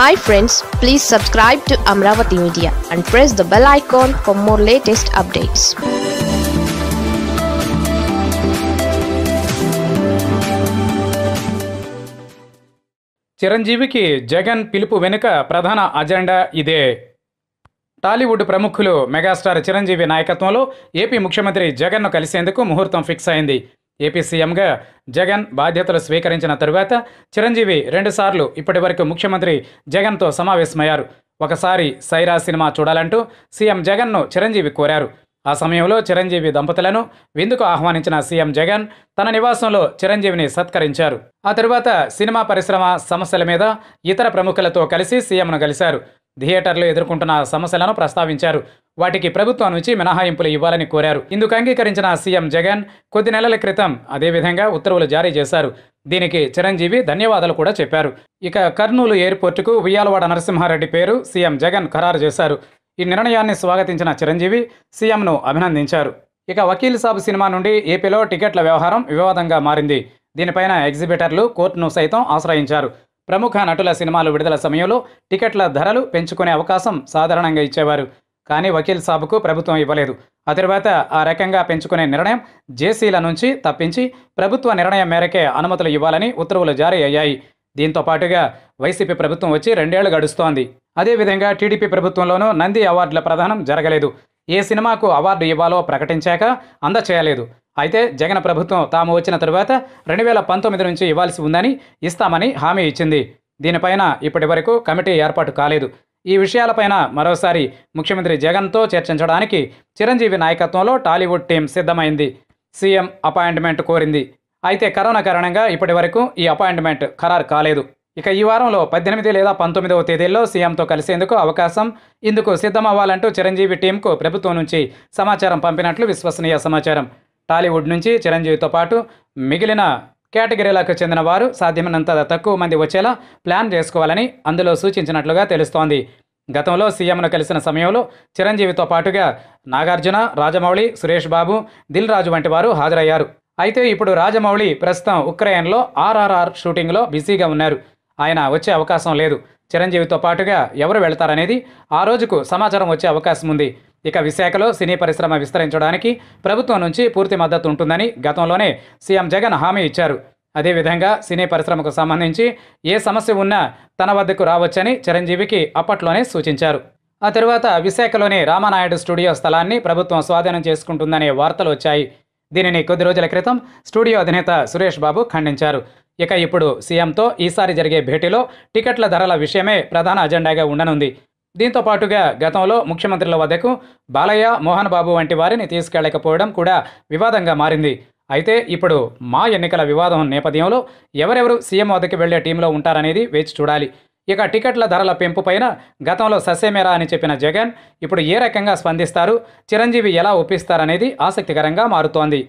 hi friends please subscribe to Amaravati media and press the bell icon for more latest updates చిరంజీవికి జగన్ పిలుపు వెనుక ప్రధాన agenda ఇదే టాలీవుడ్ ప్రముఖులు మెగాస్టార్ చిరంజీవి నాయకత్వంలో ఏపీ ముఖ్యమంత్రి జగన్ను కలిసేందుకు ముహూర్తం ఫిక్స్ అయింది ఏపీ సీఎంగా జగన్ బాధ్యతలు స్వీకరించిన తరువాత చిరంజీవి రెండుసార్లు ఇప్పటి వరకు ముఖ్యమంత్రి జగన్తో సమావేశమయ్యారు ఒకసారి సైరా సినిమా చూడాలంటూ సీఎం జగన్ను చిరంజీవి కోరారు ఆ సమయంలో చిరంజీవి దంపతులను విందుకు ఆహ్వానించిన సీఎం జగన్ తన నివాసంలో చిరంజీవిని సత్కరించారు ఆ తరువాత సినిమా పరిశ్రమ సమస్యల మీద ఇతర ప్రముఖులతో కలిసి సీఎంను కలిశారు థియేటర్లు ఎదుర్కొంటున్న సమస్యలను ప్రస్తావించారు వాటికి ప్రభుత్వం నుంచి మినహాయింపులు ఇవ్వాలని కోరారు ఇందుకు అంగీకరించిన సీఎం జగన్ కొద్ది నెలల క్రితం అదేవిధంగా ఉత్తర్వులు జారీ చేశారు దీనికి చిరంజీవి ధన్యవాదాలు కూడా చెప్పారు ఇక కర్నూలు ఎయిర్పోర్టుకు ఉయ్యాలవాడ నరసింహారెడ్డి పేరు సీఎం జగన్ ఖరారు చేశారు ఈ నిర్ణయాన్ని స్వాగతించిన చిరంజీవి సీఎంను అభినందించారు ఇక వకీల్ సాబ్ సినిమా నుండి ఏపీలో టికెట్ల వ్యవహారం వివాదంగా మారింది దీనిపైన ఎగ్జిబిటర్లు కోర్టును సైతం ఆశ్రయించారు ప్రముఖ నటుల సినిమాలు విడుదల సమయంలో టికెట్ల ధరలు పెంచుకునే అవకాశం సాధారణంగా ఇచ్చేవారు కానీ వకీల్ సాబుకు ప్రభుత్వం ఇవ్వలేదు ఆ తర్వాత ఆ రకంగా పెంచుకునే నిర్ణయం జేసీల నుంచి తప్పించి ప్రభుత్వ నిర్ణయం మేరకే అనుమతులు ఇవ్వాలని ఉత్తర్వులు జారీ అయ్యాయి దీంతో పాటుగా వైసీపీ ప్రభుత్వం వచ్చి రెండేళ్లు గడుస్తోంది అదేవిధంగా టీడీపీ ప్రభుత్వంలోనూ నంది అవార్డుల ప్రదానం జరగలేదు ఏ సినిమాకు అవార్డు ఇవ్వాలో ప్రకటించాక అందచేయలేదు అయితే జగన్ ప్రభుత్వం తాము వచ్చిన తరువాత రెండు వేల పంతొమ్మిది నుంచి ఇవ్వాల్సి ఉందని ఇస్తామని హామీ ఇచ్చింది దీనిపైన ఇప్పటి వరకు కమిటీ ఏర్పాటు కాలేదు ఈ విషయాలపైన మరోసారి ముఖ్యమంత్రి జగన్తో చర్చించడానికి చిరంజీవి నాయకత్వంలో టాలీవుడ్ టీం సిద్ధమైంది సీఎం అపాయింట్మెంట్ కోరింది అయితే కరోనా కారణంగా ఇప్పటి వరకు ఈ అపాయింట్మెంట్ ఖరారు కాలేదు ఇక ఈ వారంలో పద్దెనిమిది లేదా పంతొమ్మిదవ తేదీల్లో సీఎంతో కలిసేందుకు అవకాశం ఇందుకు సిద్ధమవ్వాలంటూ చిరంజీవి టీంకు ప్రభుత్వం నుంచి సమాచారం పంపినట్లు విశ్వసనీయ సమాచారం టాలీవుడ్ నుంచి చిరంజీవితో పాటు మిగిలిన కేటగిరీలకు చెందిన వారు సాధ్యమైనంత తక్కువ మంది వచ్చేలా ప్లాన్ చేసుకోవాలని అందులో సూచించినట్లుగా తెలుస్తోంది గతంలో సీఎంను కలిసిన సమయంలో చిరంజీవితో పాటుగా నాగార్జున రాజమౌళి సురేష్ బాబు దిల్ రాజు వంటి వారు హాజరయ్యారు అయితే ఇప్పుడు రాజమౌళి ప్రస్తుతం ఉక్రెయిన్లో ఆర్ఆర్ఆర్ షూటింగ్లో బిజీగా ఉన్నారు ఆయన వచ్చే అవకాశం లేదు చిరంజీవితో పాటుగా ఎవరు వెళ్తారనేది ఆ రోజుకు సమాచారం వచ్చే అవకాశం ఉంది ఇక విశాఖలో సినీ పరిశ్రమ విస్తరించడానికి ప్రభుత్వం నుంచి పూర్తి మద్దతు ఉంటుందని గతంలోనే సీఎం జగన్ హామీ ఇచ్చారు అదేవిధంగా సినీ పరిశ్రమకు సంబంధించి ఏ సమస్య ఉన్నా తన వద్దకు రావచ్చని చిరంజీవికి అప్పట్లోనే సూచించారు ఆ తరువాత విశాఖలోని రామానాయుడు స్టూడియో స్థలాన్ని ప్రభుత్వం స్వాధీనం చేసుకుంటుందనే వార్తలు వచ్చాయి దీనిని కొద్ది రోజుల క్రితం స్టూడియో అధినేత సురేష్ బాబు ఖండించారు ఇక ఇప్పుడు సీఎంతో ఈసారి జరిగే భేటీలో టికెట్ల ధరల విషయమే ప్రధాన అజెండాగా ఉండనుంది దీంతో పాటుగా గతంలో ముఖ్యమంత్రుల వద్దకు బాలయ్య మోహన్ బాబు వంటి వారిని తీసుకెళ్లకపోవడం కూడా వివాదంగా మారింది అయితే ఇప్పుడు మా ఎన్నికల వివాదం నేపథ్యంలో ఎవరెవరు సీఎం వద్దకు వెళ్లే టీంలో ఉంటారనేది వేచి చూడాలి ఇక టికెట్ల ధరల పెంపు పైన గతంలో ససేమేరా అని చెప్పిన జగన్ ఇప్పుడు ఏ రకంగా స్పందిస్తారు చిరంజీవి ఎలా ఒప్పిస్తారనేది ఆసక్తికరంగా మారుతోంది